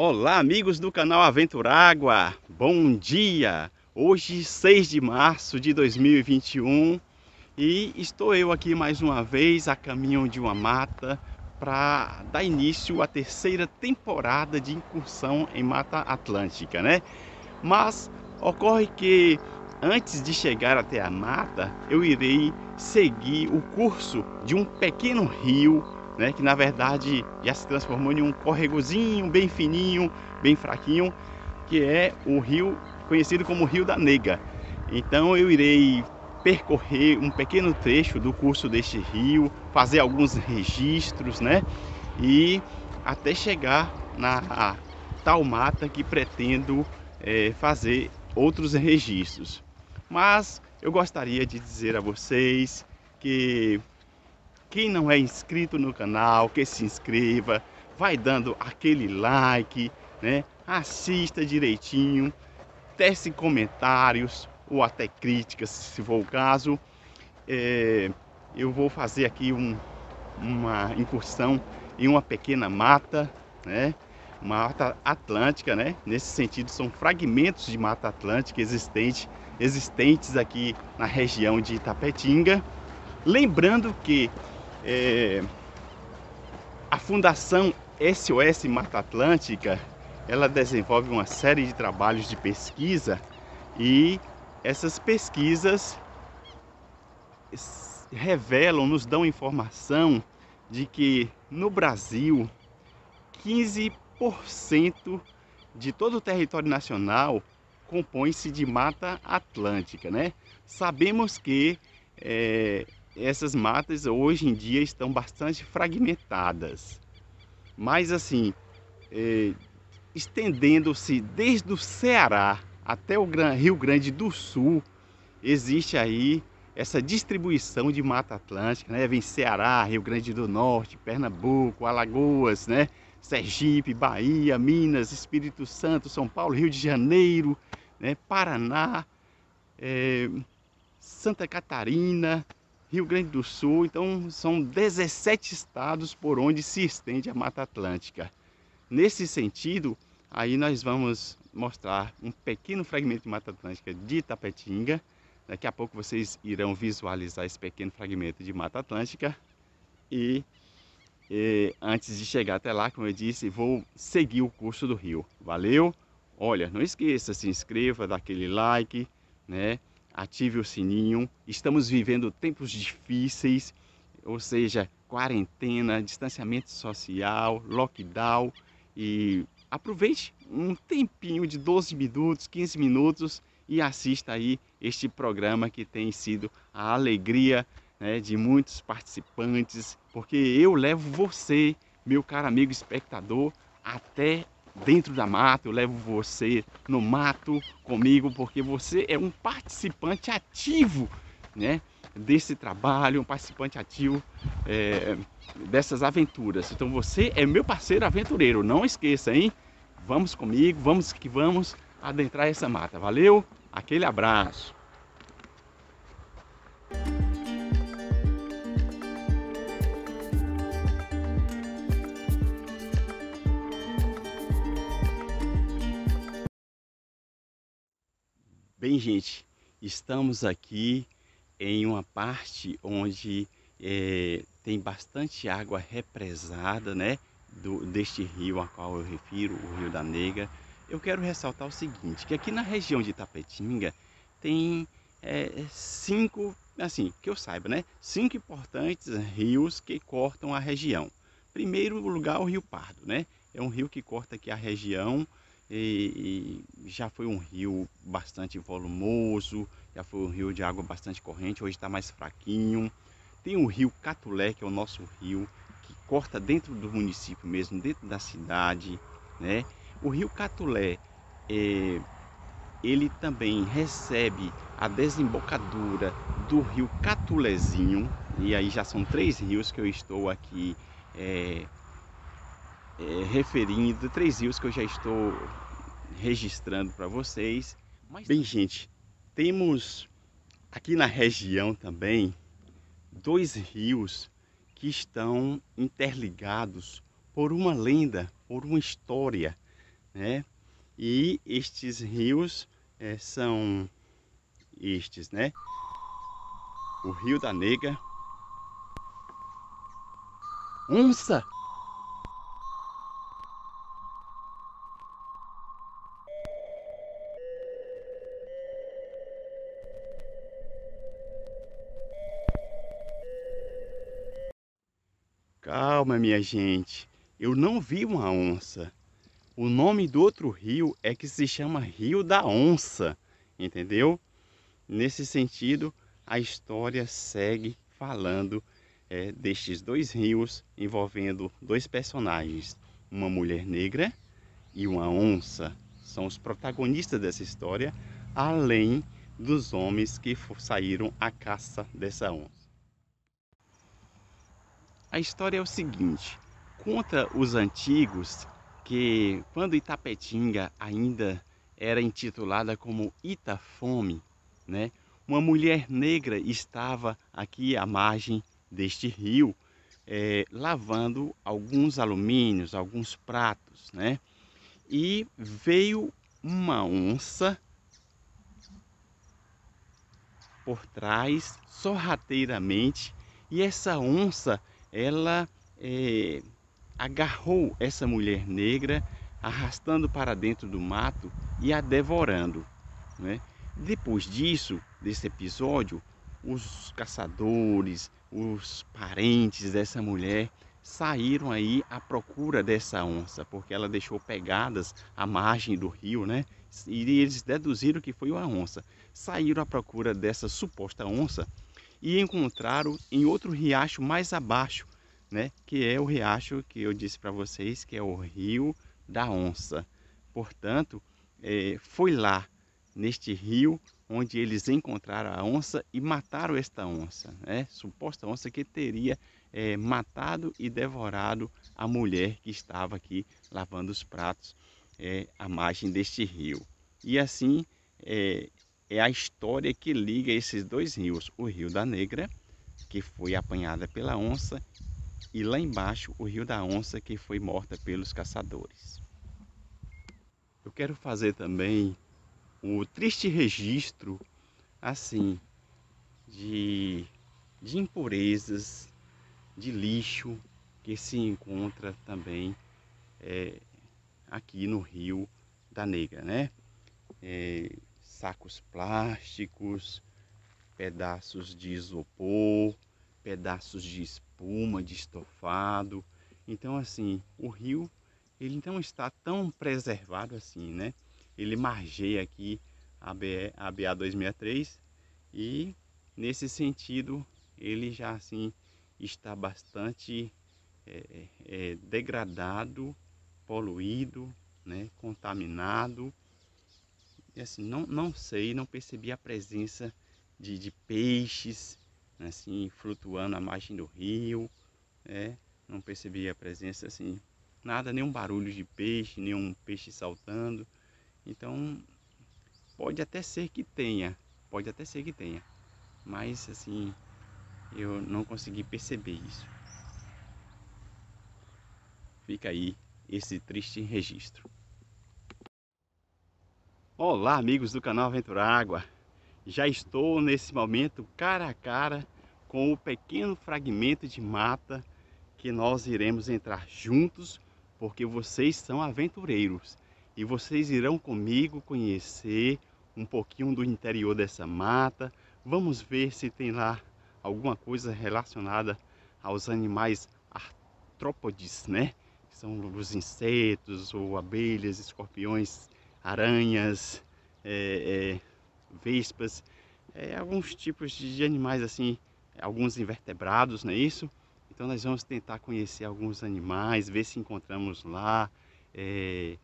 Olá, amigos do canal Aventurágua. Bom dia. Hoje, 6 de março de 2021, e estou eu aqui mais uma vez a caminho de uma mata para dar início à terceira temporada de incursão em Mata Atlântica, né? Mas ocorre que antes de chegar até a mata, eu irei seguir o curso de um pequeno rio né, que na verdade já se transformou em um corregozinho bem fininho, bem fraquinho, que é o rio conhecido como Rio da Nega. Então eu irei percorrer um pequeno trecho do curso deste rio, fazer alguns registros, né? E até chegar na tal mata que pretendo é, fazer outros registros. Mas eu gostaria de dizer a vocês que quem não é inscrito no canal, que se inscreva, vai dando aquele like, né? Assista direitinho, tece comentários ou até críticas, se for o caso. É, eu vou fazer aqui um, uma incursão em uma pequena mata, né? Uma mata atlântica, né? Nesse sentido, são fragmentos de mata atlântica existente, existentes aqui na região de Itapetinga. Lembrando que é, a Fundação SOS Mata Atlântica, ela desenvolve uma série de trabalhos de pesquisa e essas pesquisas revelam, nos dão informação de que no Brasil 15% de todo o território nacional compõe-se de Mata Atlântica, né? Sabemos que é, essas matas hoje em dia estão bastante fragmentadas. Mas assim, é, estendendo-se desde o Ceará até o Rio Grande do Sul, existe aí essa distribuição de Mata Atlântica, né? Vem Ceará, Rio Grande do Norte, Pernambuco, Alagoas, né? Sergipe, Bahia, Minas, Espírito Santo, São Paulo, Rio de Janeiro, né? Paraná, é, Santa Catarina, Rio Grande do Sul. Então, são 17 estados por onde se estende a Mata Atlântica. Nesse sentido, aí nós vamos mostrar um pequeno fragmento de Mata Atlântica de Itapetinga. Daqui a pouco vocês irão visualizar esse pequeno fragmento de Mata Atlântica. E, e antes de chegar até lá, como eu disse, vou seguir o curso do rio. Valeu! Olha, não esqueça, se inscreva, dá aquele like, né? ative o sininho. Estamos vivendo tempos difíceis, ou seja, quarentena, distanciamento social, lockdown e aproveite um tempinho de 12 minutos, 15 minutos e assista aí este programa que tem sido a alegria né, de muitos participantes, porque eu levo você, meu caro amigo espectador, até dentro da mata, eu levo você no mato comigo, porque você é um participante ativo, né? Desse trabalho, um participante ativo é, dessas aventuras. Então você é meu parceiro aventureiro, não esqueça, hein? Vamos comigo, vamos que vamos adentrar essa mata. Valeu, aquele abraço. Bem, gente, estamos aqui em uma parte onde é, tem bastante água represada, né? Do, deste rio a qual eu refiro, o Rio da Negra. Eu quero ressaltar o seguinte, que aqui na região de Tapetinga tem é, é cinco, assim, que eu saiba, né? Cinco importantes rios que cortam a região. Primeiro lugar, o Rio Pardo, né? É um rio que corta aqui a região e, e já foi um rio bastante volumoso, já foi um rio de água bastante corrente, hoje está mais fraquinho. Tem o rio Catulé, que é o nosso rio, que corta dentro do município mesmo, dentro da cidade. Né? O rio Catulé, é, ele também recebe a desembocadura do rio Catulezinho, e aí já são três rios que eu estou aqui é, é, referindo, três rios que eu já estou registrando para vocês. Mas... Bem, gente, temos aqui na região também dois rios que estão interligados por uma lenda, por uma história, né? E estes rios é, são estes, né? O Rio da Nega. Onça! Calma, minha gente. Eu não vi uma onça. O nome do outro rio é que se chama Rio da Onça, entendeu? Nesse sentido, a história segue falando é, destes dois rios envolvendo dois personagens, uma mulher negra e uma onça. São os protagonistas dessa história, além dos homens que saíram à caça dessa onça. A história é o seguinte: conta os antigos que quando Itapetinga ainda era intitulada como Itafome, né? Uma mulher negra estava aqui à margem deste rio, é, lavando alguns alumínios, alguns pratos, né? E veio uma onça por trás, sorrateiramente, e essa onça ela é, agarrou essa mulher negra, arrastando para dentro do mato e a devorando. Né? Depois disso, desse episódio, os caçadores, os parentes dessa mulher saíram aí à procura dessa onça, porque ela deixou pegadas à margem do rio, né? E eles deduziram que foi uma onça. Saíram à procura dessa suposta onça e encontraram em outro riacho mais abaixo, né? Que é o riacho que eu disse para vocês, que é o Rio da Onça. Portanto, é, foi lá, neste rio, onde eles encontraram a onça e mataram esta onça, né? Suposta onça que teria é, matado e devorado a mulher que estava aqui lavando os pratos é, à margem deste rio. E assim é, é a história que liga esses dois rios, o Rio da Negra, que foi apanhada pela onça, e lá embaixo o Rio da Onça, que foi morta pelos caçadores. Eu quero fazer também o triste registro, assim, de, de impurezas, de lixo que se encontra também é, aqui no Rio da Negra, né? É, sacos plásticos, pedaços de isopor, pedaços de espuma, de estofado. Então assim, o rio ele não está tão preservado assim, né? Ele margeia aqui a, BA 263 e nesse sentido ele já assim está bastante é, é, é degradado, poluído, né? contaminado. E assim, não, não sei, não percebi a presença de, de peixes, né, assim, flutuando à margem do rio, né? Não percebi a presença, assim, nada, nenhum barulho de peixe, nenhum peixe saltando. Então, pode até ser que tenha, pode até ser que tenha, mas assim, eu não consegui perceber isso. Fica aí esse triste registro. Olá amigos do canal Aventura Água, já estou nesse momento cara a cara com o pequeno fragmento de mata que nós iremos entrar juntos porque vocês são aventureiros e vocês irão comigo conhecer um pouquinho do interior dessa mata, vamos ver se tem lá alguma coisa relacionada aos animais artrópodes, né? Que são os insetos ou abelhas, escorpiões, aranhas, é, é, vespas, é, alguns tipos de animais assim, alguns invertebrados, não é isso? Então nós vamos tentar conhecer alguns animais, ver se encontramos lá, é,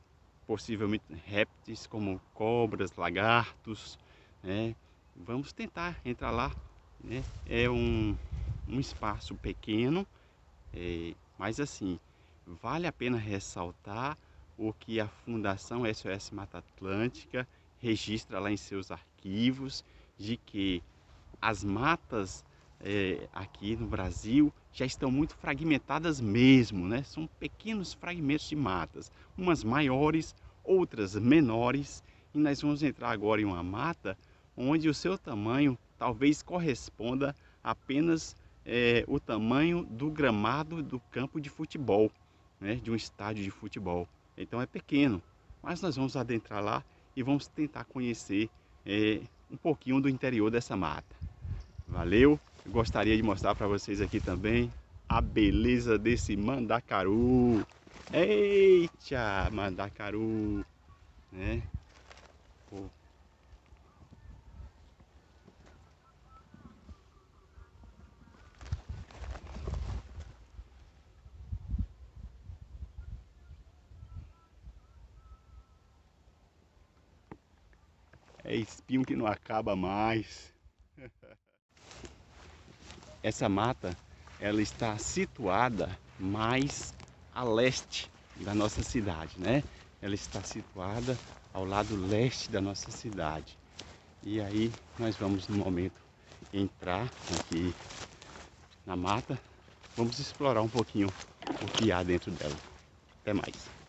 possivelmente répteis como cobras, lagartos, né? Vamos tentar entrar lá, né? É um, um espaço pequeno, é, mas assim, vale a pena ressaltar o que a Fundação SOS Mata Atlântica registra lá em seus arquivos de que as matas é, aqui no Brasil já estão muito fragmentadas mesmo, né? São pequenos fragmentos de matas, umas maiores, outras menores, e nós vamos entrar agora em uma mata onde o seu tamanho talvez corresponda apenas é, o tamanho do gramado do campo de futebol, né? De um estádio de futebol. Então é pequeno, mas nós vamos adentrar lá e vamos tentar conhecer é, um pouquinho do interior dessa mata. Valeu! Eu gostaria de mostrar para vocês aqui também a beleza desse mandacaru. Eita, mandacaru! Né? É espinho que não acaba mais. Essa mata, ela está situada mais a leste da nossa cidade, né? Ela está situada ao lado leste da nossa cidade. E aí nós vamos no momento entrar aqui na mata, vamos explorar um pouquinho o que há dentro dela. Até mais.